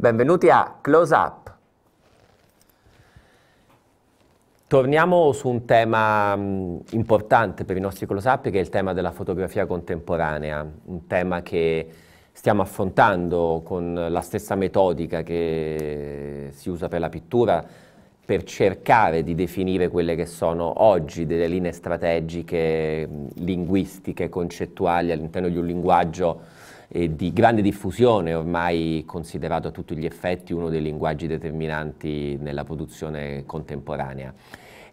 Benvenuti a Close Up. Torniamo su un tema mm, importante per i nostri close up che è il tema della fotografia contemporanea, un tema che stiamo affrontando con la stessa metodica che si usa per la pittura per cercare di definire quelle che sono oggi delle linee strategiche mm, linguistiche, concettuali all'interno di un linguaggio e di grande diffusione, ormai considerato a tutti gli effetti uno dei linguaggi determinanti nella produzione contemporanea.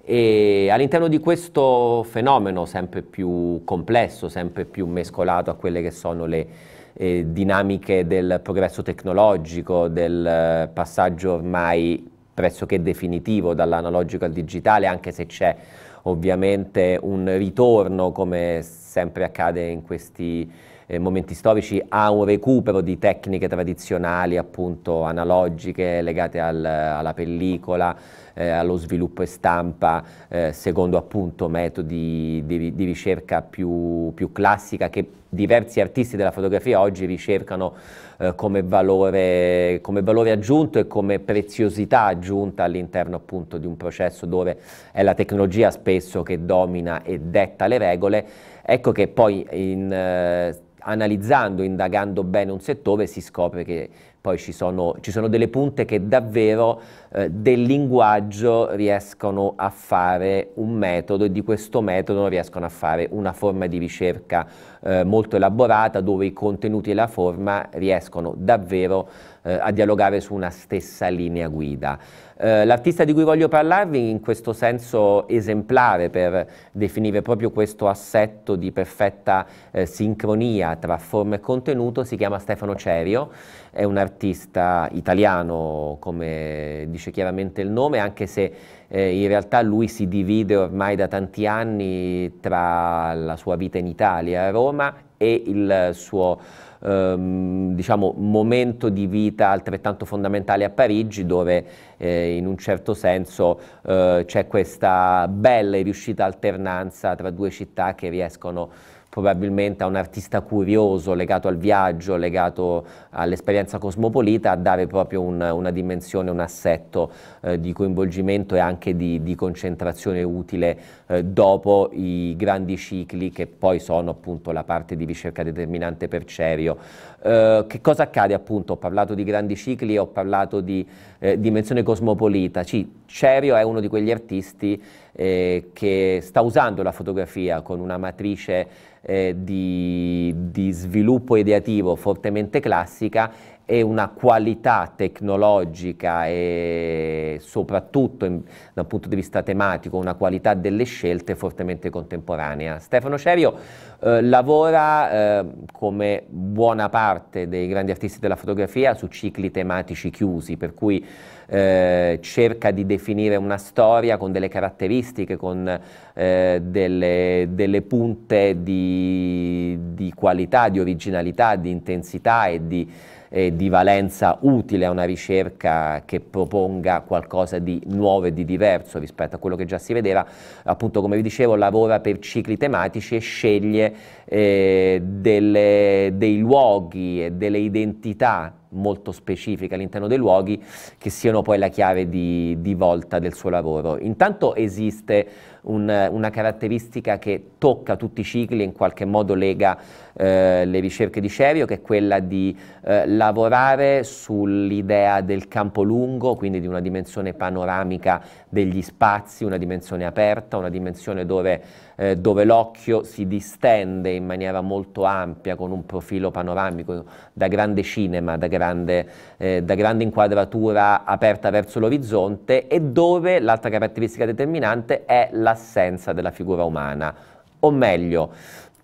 E all'interno di questo fenomeno sempre più complesso, sempre più mescolato a quelle che sono le eh, dinamiche del progresso tecnologico, del eh, passaggio ormai pressoché definitivo dall'analogico al digitale, anche se c'è ovviamente un ritorno, come sempre accade in questi eh, momenti storici ha un recupero di tecniche tradizionali, appunto analogiche, legate al, alla pellicola, eh, allo sviluppo e stampa, eh, secondo appunto metodi di, di ricerca più, più, classica che diversi artisti della fotografia oggi ricercano eh, come valore, come, valore, aggiunto e come preziosità aggiunta all'interno appunto di un processo dove è la tecnologia spesso che domina e detta le regole Ecco che poi in, eh, analizzando, indagando bene un settore si scopre che poi ci sono, ci sono delle punte che davvero eh, del linguaggio riescono a fare un metodo e di questo metodo riescono a fare una forma di ricerca eh, molto elaborata dove i contenuti e la forma riescono davvero eh, a dialogare su una stessa linea guida. Eh, l'artista di cui voglio parlarvi in questo senso esemplare per definire proprio questo assetto di perfetta eh, sincronia tra forma e contenuto si chiama Stefano Cerio, è un artista italiano come dice chiaramente il nome anche se eh, in realtà lui si divide ormai da tanti anni tra la sua vita in Italia a Roma e il suo ehm, diciamo, momento di vita altrettanto fondamentale a Parigi dove eh, in un certo senso eh, c'è questa bella e riuscita alternanza tra due città che riescono probabilmente a un artista curioso legato al viaggio, legato all'esperienza cosmopolita, a dare proprio un, una dimensione, un assetto eh, di coinvolgimento e anche di, di concentrazione utile eh, dopo i grandi cicli che poi sono appunto la parte di ricerca determinante per Cerio. Eh, che cosa accade appunto? Ho parlato di grandi cicli, ho parlato di eh, dimensione cosmopolita, Ci, Cerio è uno di quegli artisti eh, che sta usando la fotografia con una matrice eh, di, di sviluppo ideativo fortemente classica e una qualità tecnologica e soprattutto in, dal punto di vista tematico una qualità delle scelte fortemente contemporanea. Stefano Cerio eh, lavora eh, come buona parte dei grandi artisti della fotografia su cicli tematici chiusi, per cui eh, cerca di definire una storia con delle caratteristiche, con eh, delle, delle, punte di, di qualità, di originalità, di intensità e di eh, di valenza utile a una ricerca che proponga qualcosa di nuovo e di diverso rispetto a quello che già si vedeva, appunto come vi dicevo lavora per cicli tematici e sceglie eh, delle, dei luoghi e delle identità molto specifiche all'interno dei luoghi che siano poi la chiave di, di volta del suo lavoro. Intanto esiste un, una caratteristica che tocca tutti i cicli e in qualche modo lega eh, le ricerche di Cerio, che è quella di eh, lavorare sull'idea del campo lungo, quindi di una dimensione panoramica degli spazi, una dimensione aperta, una dimensione dove, eh, dove l'occhio si distende in maniera molto ampia, con un profilo panoramico da grande cinema, da grande, eh, da grande inquadratura aperta verso l'orizzonte e dove l'altra caratteristica determinante è l'assenza della figura umana. O meglio,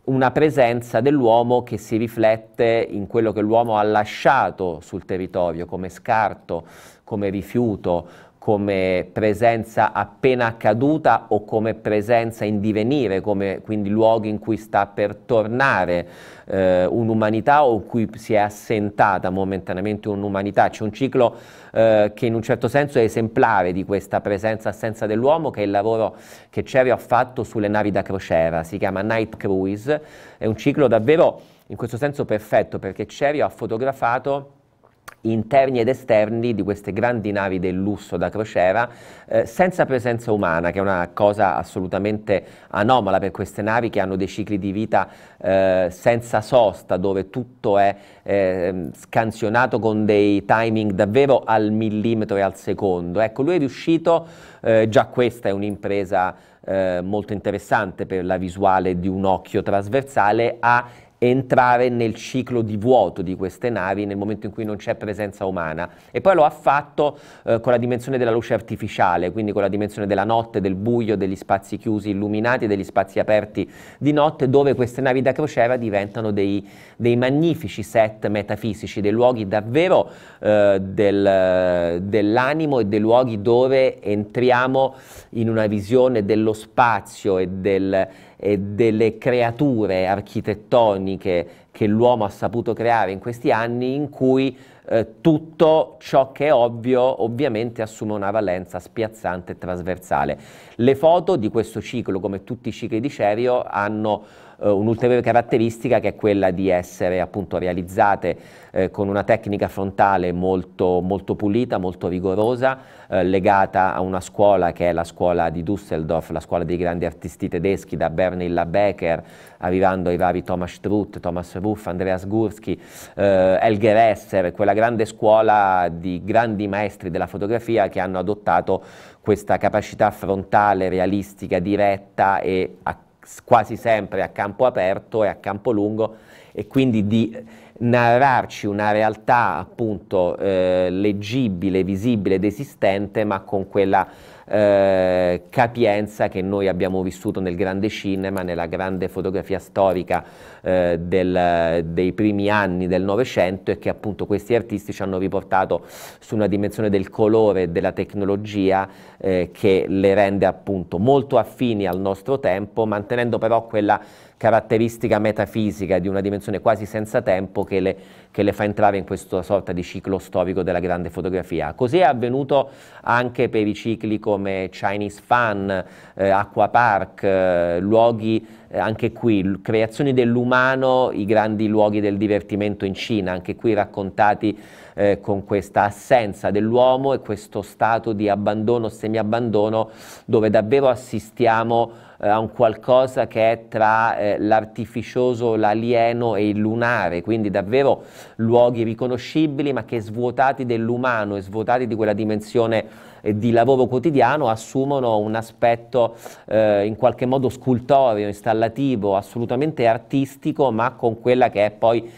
una presenza dell'uomo che si riflette in quello che l'uomo ha lasciato sul territorio come scarto, come rifiuto, come presenza appena accaduta o come presenza in divenire, come quindi luoghi in cui sta per tornare eh, un'umanità o in cui si è assentata momentaneamente un'umanità. C'è un ciclo eh, che in un certo senso è esemplare di questa presenza-assenza dell'uomo, che è il lavoro che Cerio ha fatto sulle navi da crociera, si chiama Night Cruise, è un ciclo davvero in questo senso perfetto perché Cerio ha fotografato interni ed esterni di queste grandi navi del lusso da crociera eh, senza presenza umana, che è una cosa assolutamente anomala per queste navi che hanno dei cicli di vita eh, senza sosta, dove tutto è eh, scansionato con dei timing davvero al millimetro e al secondo. Ecco, lui è riuscito, eh, già questa è un'impresa eh, molto interessante per la visuale di un occhio trasversale, a entrare nel ciclo di vuoto di queste navi nel momento in cui non c'è presenza umana e poi lo ha fatto eh, con la dimensione della luce artificiale, quindi con la dimensione della notte, del buio, degli spazi chiusi illuminati e degli spazi aperti di notte dove queste navi da crociera diventano dei, dei magnifici set metafisici, dei luoghi davvero eh, del, dell'animo e dei luoghi dove entriamo in una visione dello spazio e del e delle creature architettoniche che l'uomo ha saputo creare in questi anni in cui eh, tutto ciò che è ovvio ovviamente assume una valenza spiazzante e trasversale. Le foto di questo ciclo, come tutti i cicli di Cerio, hanno eh, un'ulteriore caratteristica che è quella di essere appunto realizzate eh, con una tecnica frontale molto, molto pulita, molto rigorosa, eh, legata a una scuola che è la scuola di Düsseldorf, la scuola dei grandi artisti tedeschi, da Bernilla Becker, arrivando ai vari Thomas Struth, Thomas Ruff, Andreas Gursky, eh, Elger Esser, quella grande scuola di grandi maestri della fotografia che hanno adottato questa capacità frontale, realistica, diretta e a quasi sempre a campo aperto e a campo lungo e quindi di narrarci una realtà appunto eh, leggibile, visibile ed esistente ma con quella eh, capienza che noi abbiamo vissuto nel grande cinema, nella grande fotografia storica eh, del, dei primi anni del Novecento e che appunto questi artisti ci hanno riportato su una dimensione del colore e della tecnologia eh, che le rende appunto molto affini al nostro tempo, mantenendo però quella caratteristica metafisica di una dimensione quasi senza tempo che le, che le, fa entrare in questa sorta di ciclo storico della grande fotografia. Così è avvenuto anche per i cicli come Chinese Fan, eh, Aqua Park, eh, luoghi eh, anche qui, creazioni dell'umano, i grandi luoghi del divertimento in Cina, anche qui raccontati eh, con questa assenza dell'uomo e questo stato di abbandono, semiabbandono, dove davvero assistiamo eh, a un qualcosa che è tra eh, l'artificioso, l'alieno e il lunare, quindi davvero luoghi riconoscibili ma che svuotati dell'umano e svuotati di quella dimensione di lavoro quotidiano assumono un aspetto eh, in qualche modo scultoreo, installativo, assolutamente artistico, ma con quella che è poi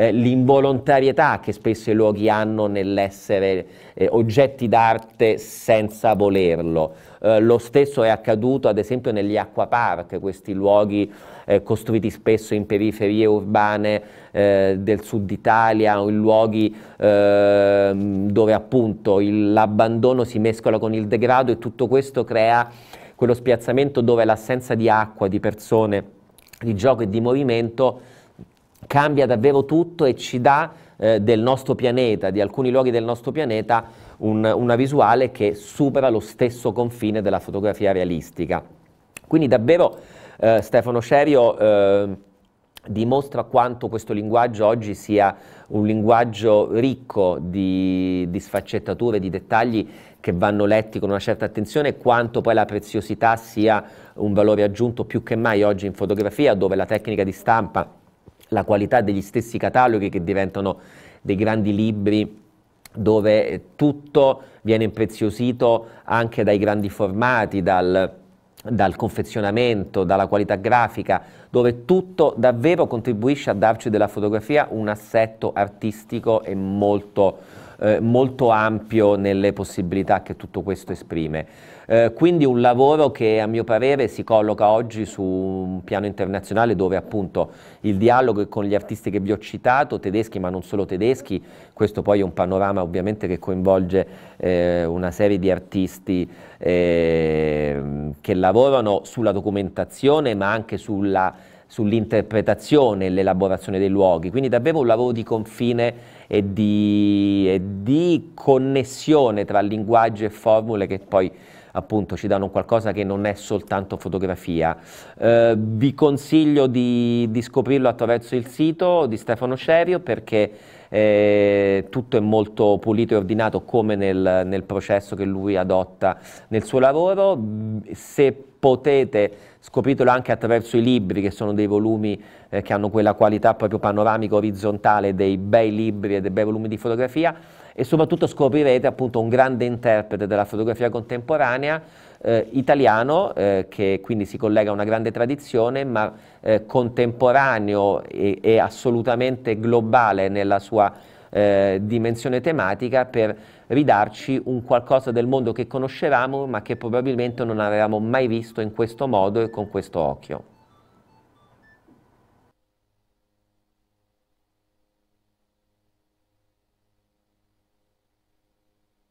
eh, l'involontarietà che spesso i luoghi hanno nell'essere eh, oggetti d'arte senza volerlo. Eh, lo stesso è accaduto ad esempio negli acquapark, questi luoghi eh, costruiti spesso in periferie urbane eh, del sud Italia o in luoghi ehm, dove appunto l'abbandono si mescola con il degrado e tutto questo crea quello spiazzamento dove l'assenza di acqua, di persone, di gioco e di movimento cambia davvero tutto e ci dà eh, del nostro pianeta, di alcuni luoghi del nostro pianeta, un, una visuale che supera lo stesso confine della fotografia realistica. Quindi davvero eh, Stefano Cerio eh, dimostra quanto questo linguaggio oggi sia un linguaggio ricco di, di sfaccettature, di dettagli che vanno letti con una certa attenzione quanto poi la preziosità sia un valore aggiunto più che mai oggi in fotografia dove la tecnica di stampa la qualità degli stessi cataloghi che diventano dei grandi libri dove eh, tutto viene impreziosito anche dai grandi formati, dal, dal confezionamento, dalla qualità grafica, dove tutto davvero contribuisce a darci della fotografia un assetto artistico e molto, eh, molto ampio nelle possibilità che tutto questo esprime. Eh, quindi un lavoro che a mio parere si colloca oggi su un piano internazionale dove appunto il dialogo con gli artisti che vi ho citato, tedeschi ma non solo tedeschi, questo poi è un panorama ovviamente che coinvolge eh, una serie di artisti eh, che lavorano sulla documentazione ma anche sulla sull'interpretazione e l'elaborazione dei luoghi, quindi davvero un lavoro di confine e di, e di connessione tra linguaggio e formule che poi appunto ci danno qualcosa che non è soltanto fotografia. Eh, vi consiglio di, di scoprirlo attraverso il sito di Stefano Cerio perché eh, tutto è molto pulito e ordinato come nel, nel processo che lui adotta nel suo lavoro. Mm, se potete scopritelo anche attraverso i libri che sono dei volumi eh, che hanno quella qualità proprio panoramica orizzontale dei bei libri e dei bei volumi di fotografia e soprattutto scoprirete appunto un grande interprete della fotografia contemporanea eh, italiano eh, che quindi si collega a una grande tradizione ma eh, contemporaneo e, e, assolutamente globale nella sua eh, dimensione tematica per ridarci un qualcosa del mondo che conoscevamo ma che probabilmente non avevamo mai visto in questo modo e con questo occhio.